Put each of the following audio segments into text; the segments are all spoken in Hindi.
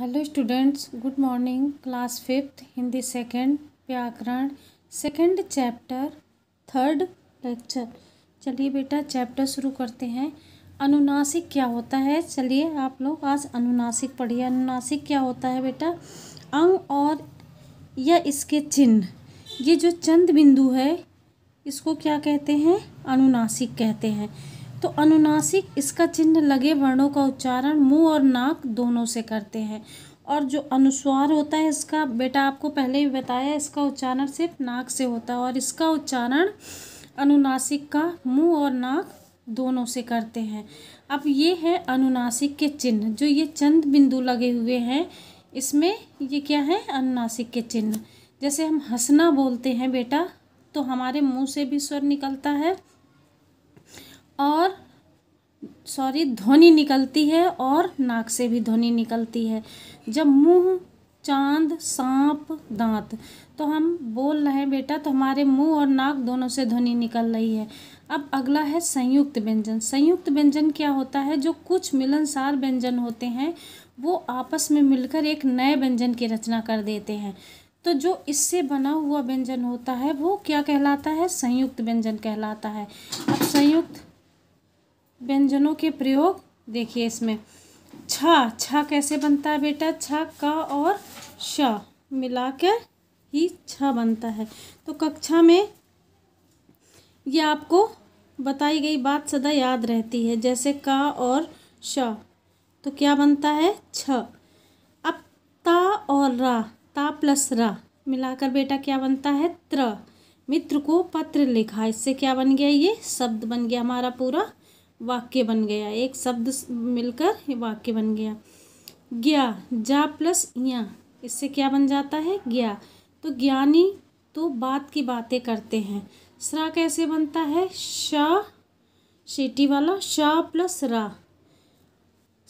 hello students good morning class fifth Hindi second व्याकरण सेकंड चैप्टर थर्ड लेक्चर चलिए बेटा चैप्टर शुरू करते हैं अनुनासिक क्या होता है चलिए आप लोग आज अनुनासिक पढ़िए अनुनासिक क्या होता है बेटा अंग और या इसके चिन्ह ये जो चंद बिंदु है इसको क्या कहते हैं अनुनासिक कहते हैं तो अनुनासिक इसका चिन्ह लगे वर्णों का उच्चारण मुंह और नाक दोनों से करते हैं और जो अनुस्वार होता है इसका बेटा आपको पहले ही बताया इसका उच्चारण सिर्फ नाक से होता है और इसका उच्चारण अनुनासिक का मुंह और नाक दोनों से करते हैं अब ये है अनुनासिक के चिन्ह जो ये चंद बिंदु लगे हुए हैं इसमें ये क्या है अनुनासिक के चिन्ह जैसे हम हंसना बोलते हैं बेटा तो हमारे मुंह से भी स्वर निकलता है और सॉरी ध्वनि निकलती है और नाक से भी ध्वनि निकलती है जब मुंह चांद सांप दांत तो हम बोल रहे हैं बेटा तो हमारे मुंह और नाक दोनों से ध्वनि निकल रही है अब अगला है संयुक्त व्यंजन संयुक्त व्यंजन क्या होता है जो कुछ मिलनसार व्यंजन होते हैं वो आपस में मिलकर एक नए व्यंजन की रचना कर देते हैं तो जो इससे बना हुआ व्यंजन होता है वो क्या कहलाता है संयुक्त व्यंजन कहलाता है अब संयुक्त व्यंजनों के प्रयोग देखिए इसमें छ छ कैसे बनता है बेटा छ क और श मिलाकर ही छ बनता है तो कक्षा में ये आपको बताई गई बात सदा याद रहती है जैसे का और श तो क्या बनता है छ अब ता और रा ता प्लस रा मिलाकर बेटा क्या बनता है त्र मित्र को पत्र लिखा इससे क्या बन गया ये शब्द बन गया हमारा पूरा वाक्य बन गया एक शब्द मिलकर वाक्य बन गया ज्ञा जा प्लस या इससे क्या बन जाता है ज्ञा तो ज्ञानी तो बात की बातें करते हैं श्रा कैसे बनता है शाह सीटी वाला श प्लस रा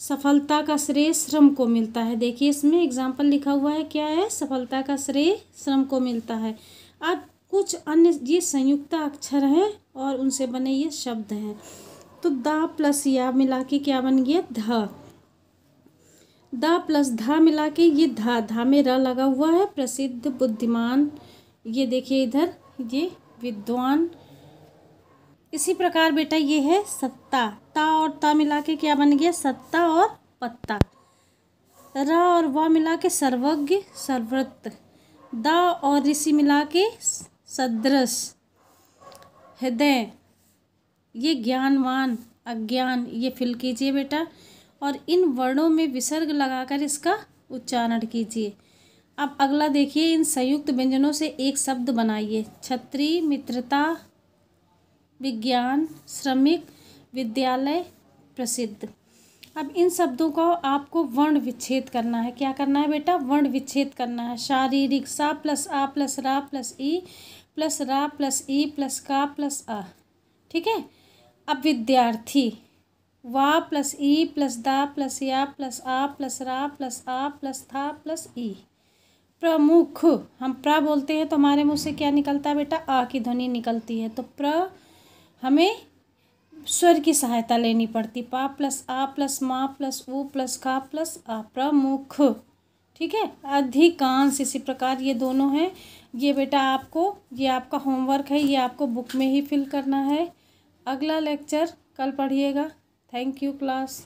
सफलता का श्रेय श्रम को मिलता है देखिए इसमें एग्जाम्पल लिखा हुआ है क्या है सफलता का श्रेय श्रम को मिलता है अब कुछ अन्य ये संयुक्त अक्षर हैं और उनसे बने ये शब्द हैं तो द प्लस या मिला के क्या बन गया ध द प्लस धा मिला के ये धा धा में र लगा हुआ है प्रसिद्ध बुद्धिमान ये देखिए इधर ये विद्वान इसी प्रकार बेटा ये है सत्ता ता और ता मिला के क्या बन गया सत्ता और पत्ता र और व मिला के सर्वज्ञ सर्वत द और ऋषि मिला के सदृश हृदय ये ज्ञानवान अज्ञान ये फिल कीजिए बेटा और इन वर्णों में विसर्ग लगाकर इसका उच्चारण कीजिए अब अगला देखिए इन संयुक्त व्यंजनों से एक शब्द बनाइए छत्री मित्रता विज्ञान श्रमिक विद्यालय प्रसिद्ध अब इन शब्दों को आपको वर्ण विच्छेद करना है क्या करना है बेटा वर्ण विच्छेद करना है शारीरिक सा प्लस आ प्लस रा प्लस ई प्लस रा प्लस ई प्लस का प्लस आ ठीक है अब विद्यार्थी वा प्लस ई प्लस दा प्लस या प्लस आ प्लस रा प्लस आ प्लस था प्लस ई प्रमुख हम प्र बोलते हैं तो हमारे मुँह से क्या निकलता है बेटा आ की ध्वनि निकलती है तो प्र हमें स्वर की सहायता लेनी पड़ती पा प्लस आ प्लस मा प्लस ऊ प्लस खा प्लस आ प्रमुख ठीक है अधिकांश इसी प्रकार ये दोनों हैं ये बेटा आपको ये आपका होमवर्क है ये आपको बुक में ही फिल करना है अगला लेक्चर कल पढ़िएगा थैंक यू क्लास